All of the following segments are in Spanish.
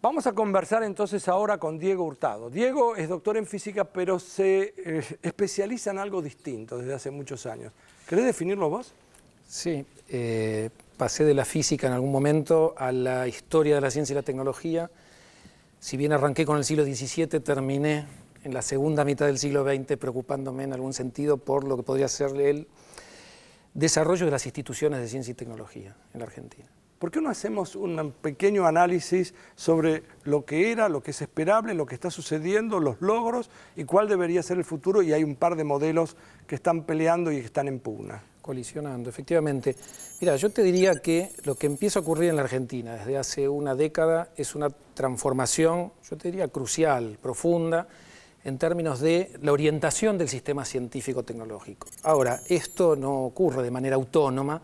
Vamos a conversar entonces ahora con Diego Hurtado. Diego es doctor en física, pero se eh, especializa en algo distinto desde hace muchos años. ¿Querés definirlo vos? Sí, eh, pasé de la física en algún momento a la historia de la ciencia y la tecnología. Si bien arranqué con el siglo XVII, terminé en la segunda mitad del siglo XX preocupándome en algún sentido por lo que podría ser el desarrollo de las instituciones de ciencia y tecnología en la Argentina. ¿Por qué no hacemos un pequeño análisis sobre lo que era, lo que es esperable, lo que está sucediendo, los logros y cuál debería ser el futuro? Y hay un par de modelos que están peleando y que están en pugna. Colisionando, efectivamente. Mira, yo te diría que lo que empieza a ocurrir en la Argentina desde hace una década es una transformación, yo te diría, crucial, profunda, en términos de la orientación del sistema científico-tecnológico. Ahora, esto no ocurre de manera autónoma,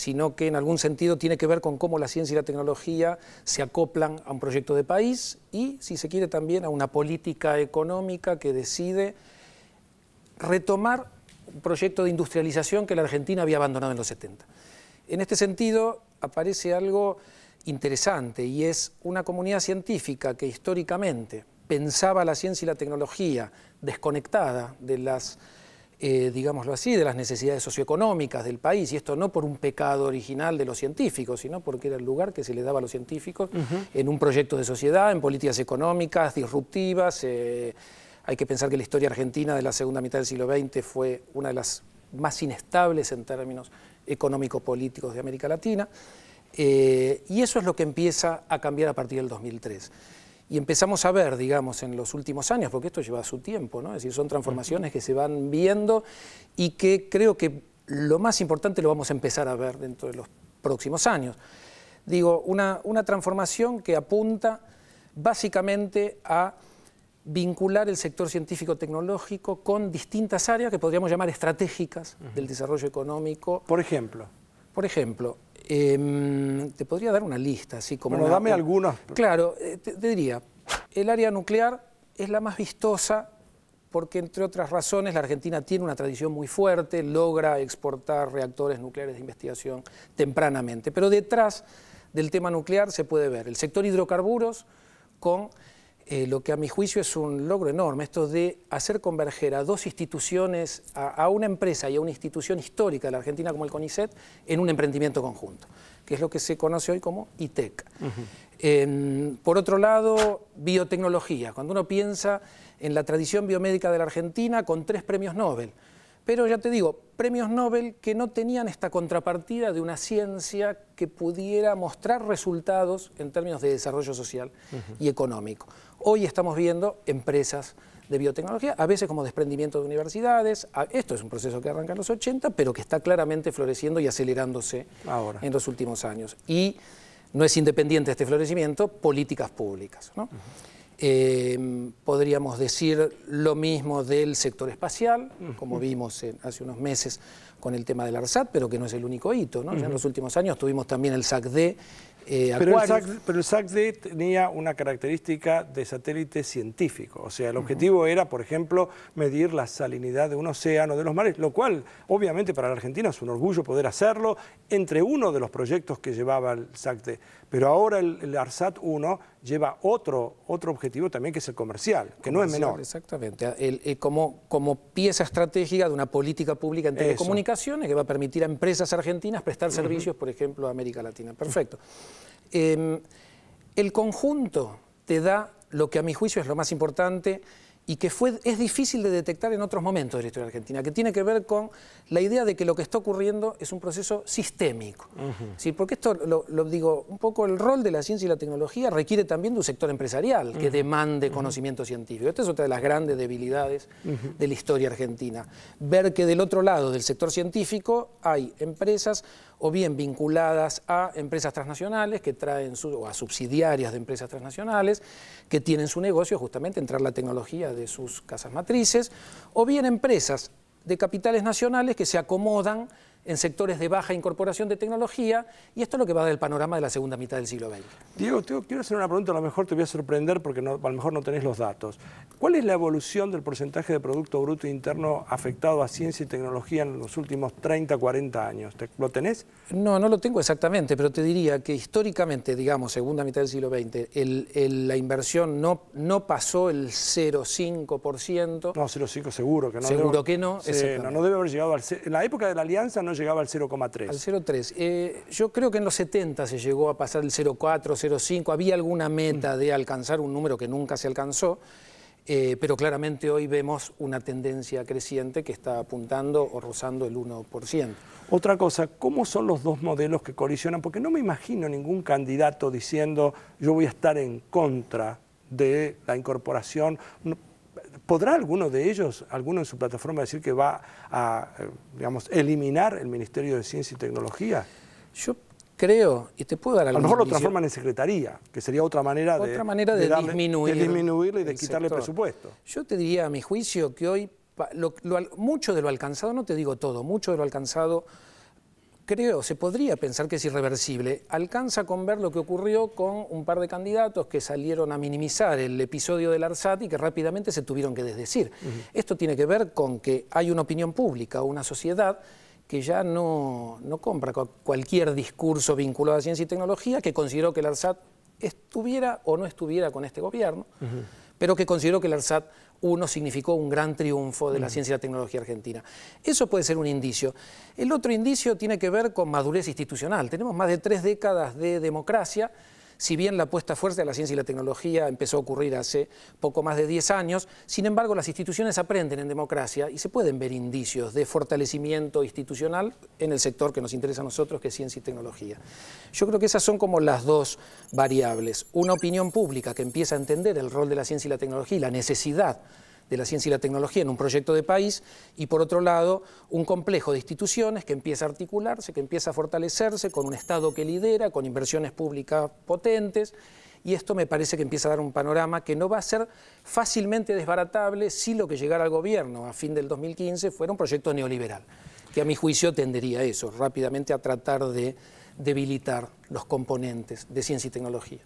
sino que en algún sentido tiene que ver con cómo la ciencia y la tecnología se acoplan a un proyecto de país y, si se quiere, también a una política económica que decide retomar un proyecto de industrialización que la Argentina había abandonado en los 70. En este sentido, aparece algo interesante y es una comunidad científica que históricamente pensaba la ciencia y la tecnología desconectada de las eh, digámoslo así, de las necesidades socioeconómicas del país, y esto no por un pecado original de los científicos, sino porque era el lugar que se le daba a los científicos en un proyecto de sociedad, en políticas económicas, disruptivas. Eh, hay que pensar que la historia argentina de la segunda mitad del siglo XX fue una de las más inestables en términos económico-políticos de América Latina. Eh, y eso es lo que empieza a cambiar a partir del 2003 y empezamos a ver, digamos, en los últimos años, porque esto lleva su tiempo, ¿no? Es decir, son transformaciones que se van viendo y que creo que lo más importante lo vamos a empezar a ver dentro de los próximos años. Digo, una, transformación que apunta básicamente a vincular el sector científico-tecnológico con distintas áreas que podríamos llamar estratégicas del desarrollo económico. Por ejemplo. Por ejemplo, em, te podría dar una lista, así como... Bueno, dame alguna. Claro, eh, te, diría, el área nuclear es la más vistosa porque, entre otras razones, la Argentina tiene una tradición muy fuerte, logra exportar reactores nucleares de investigación tempranamente. Pero detrás del tema nuclear se puede ver el sector hidrocarburos con eh, lo que a mi juicio es un logro enorme, esto de hacer converger a dos instituciones, a, una empresa y a una institución histórica de la Argentina como el CONICET, en un emprendimiento conjunto, que es lo que se conoce hoy como ITEC. Em, por otro lado, biotecnología. Cuando uno piensa en la tradición biomédica de la Argentina con tres premios Nobel, pero ya te digo, premios Nobel que no tenían esta contrapartida de una ciencia que pudiera mostrar resultados en términos de desarrollo social y económico. Hoy estamos viendo empresas de biotecnología, a veces como desprendimiento de universidades, esto es un proceso que arranca en los 80, pero que está claramente floreciendo y acelerándose Ahora. en los últimos años. Y no es independiente este florecimiento, políticas públicas. ¿no? Em, podríamos decir lo mismo del sector espacial, como vimos en, hace unos meses con el tema del ARSAT, pero que no es el único hito. en los últimos años tuvimos también el SAC-D. pero, eh, pero, el sac tenía una característica de satélite científico. O sea, el objetivo era, por ejemplo, medir la salinidad de un océano, de los mares, lo cual, obviamente, para la Argentina es un orgullo poder hacerlo entre uno de los proyectos que llevaba el sac Pero ahora el ARSAT-1 lleva otro, otro objetivo también que es el comercial, que no es menor. Exactamente, ah, eh, como, como pieza estratégica de una política pública en telecomunicaciones que va a permitir a empresas argentinas prestar servicios, por ejemplo, a América Latina. Perfecto. Em, el conjunto te da lo que a mi juicio es lo más importante, y que fue, es difícil de detectar en otros momentos de la historia argentina, que tiene que ver con la idea de que lo que está ocurriendo es un proceso sistémico. Porque esto, lo, digo, un poco el rol de la ciencia y la tecnología requiere también de un sector empresarial que demande conocimiento científico. Esta es otra de las grandes debilidades de la historia argentina. Ver que del otro lado del sector científico hay empresas o bien vinculadas a empresas transnacionales que traen, su, o a subsidiarias de empresas transnacionales que tienen su negocio justamente entrar la tecnología de sus casas matrices, o bien empresas de capitales nacionales que se acomodan en sectores de baja incorporación de tecnología, y esto es lo que va del panorama de la segunda mitad del siglo XX. Diego, quiero hacer una pregunta, a lo mejor te voy a sorprender porque a lo mejor no tenés los datos. ¿Cuál es la evolución del porcentaje de Producto Bruto Interno afectado a ciencia y tecnología en los últimos 30, 40 años? ¿Lo tenés? No, no lo tengo exactamente, pero te diría que históricamente, digamos, segunda mitad del siglo XX, la inversión no, no pasó el 0,5%. No, 0,5 seguro que no. Seguro que no. no, debe haber llegado al... En la época de la alianza no llegaba al 0,3. Al 0,3. Eh, yo creo que en los 70 se llegó a pasar el 0,4, 0,5. Había alguna meta mm. de alcanzar un número que nunca se alcanzó. Eh, pero claramente hoy vemos una tendencia creciente que está apuntando o rozando el 1%. Otra cosa, ¿cómo son los dos modelos que colisionan? Porque no me imagino ningún candidato diciendo yo voy a estar en contra de la incorporación. ¿Podrá alguno de ellos, alguno en su plataforma, decir que va a, eh, digamos, eliminar el Ministerio de Ciencia y Tecnología? Yo creo, y te puedo dar A lo mejor lo transforman en secretaría, que sería otra manera de... Otra manera de, disminuirlo y de quitarle presupuesto. Yo te diría, a mi juicio, que hoy mucho de lo alcanzado, no te digo todo, mucho de lo alcanzado creo, se podría pensar que es irreversible. Alcanza con ver lo que ocurrió con un par de candidatos que salieron a minimizar el episodio del ARSAT y que rápidamente se tuvieron que desdecir. Esto tiene que ver con que hay una opinión pública, una sociedad que ya no, no compra cualquier discurso vinculado a ciencia y tecnología, que consideró que el ARSAT estuviera o no estuviera con este gobierno pero que considero que el ARSAT 1 significó un gran triunfo de la ciencia y la tecnología argentina. Eso puede ser un indicio. El otro indicio tiene que ver con madurez institucional. Tenemos más de tres décadas de democracia si bien la puesta a de la ciencia y la tecnología empezó a ocurrir hace poco más de 10 años, sin embargo las instituciones aprenden en democracia y se pueden ver indicios de fortalecimiento institucional en el sector que nos interesa a nosotros, que es ciencia y tecnología. Yo creo que esas son como las dos variables. Una opinión pública que empieza a entender el rol de la ciencia y la tecnología y la necesidad de la Ciencia y la Tecnología en un proyecto de país y por otro lado un complejo de instituciones que empieza a articularse, que empieza a fortalecerse con un Estado que lidera, con inversiones públicas potentes y esto me parece que empieza a dar un panorama que no va a ser fácilmente desbaratable si lo que llegara al gobierno a fin del 2015 fuera un proyecto neoliberal, que a mi juicio tendería eso, rápidamente a tratar de debilitar los componentes de ciencia y tecnología.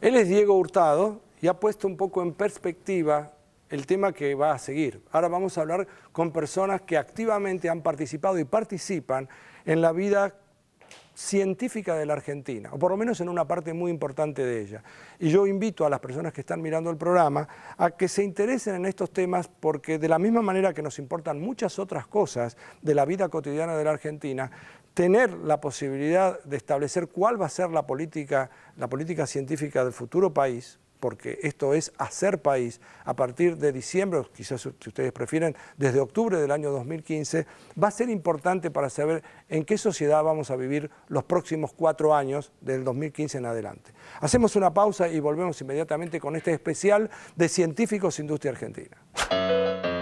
Él es Diego Hurtado y ha puesto un poco en perspectiva el tema que va a seguir. Ahora vamos a hablar con personas que activamente han participado y participan en la vida científica de la Argentina, o por lo menos en una parte muy importante de ella. Y yo invito a las personas que están mirando el programa a que se interesen en estos temas porque de la misma manera que nos importan muchas otras cosas de la vida cotidiana de la Argentina, tener la posibilidad de establecer cuál va a ser la política, la política científica del futuro país, porque esto es hacer país, a partir de diciembre, quizás si ustedes prefieren, desde octubre del año 2015, va a ser importante para saber en qué sociedad vamos a vivir los próximos cuatro años, del 2015 en adelante. Hacemos una pausa y volvemos inmediatamente con este especial de Científicos Industria Argentina.